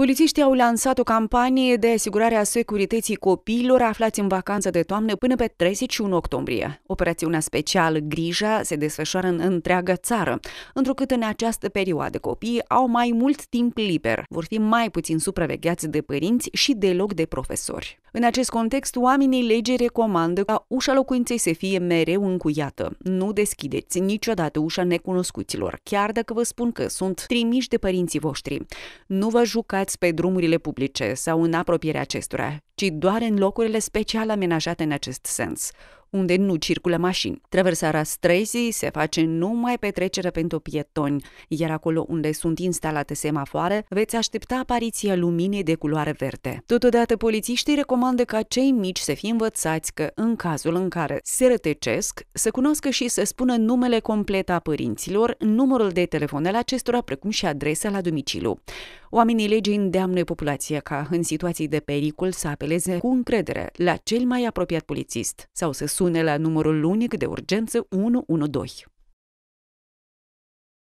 Polițiștii au lansat o campanie de asigurare a securității copiilor aflați în vacanță de toamnă până pe 31 octombrie. Operațiunea special Grija se desfășoară în întreaga țară, întrucât în această perioadă copiii au mai mult timp liber, vor fi mai puțin supravegheați de părinți și deloc de profesori. În acest context, oamenii legii recomandă ca ușa locuinței să fie mereu încuiată. Nu deschideți niciodată ușa necunoscuților, chiar dacă vă spun că sunt trimiși de părinții voștri. Nu vă jucați parcați pe drumurile publice sau în apropierea acestora, ci doar în locurile special amenajate în acest sens, unde nu circulă mașini. Traversarea străzii se face numai pe trecere pentru pietoni, iar acolo unde sunt instalate semafoare, veți aștepta apariția luminii de culoare verde. Totodată, polițiștii recomandă ca cei mici să fie învățați că, în cazul în care se rătecesc, să cunoască și să spună numele complet a părinților, numărul de telefon al acestora, precum și adresa la domiciliu. Oamenii legii îndeamnă populația ca, în situații de pericol, să apeleze cu încredere la cel mai apropiat polițist sau să Sune la numărul unic de urgență 112.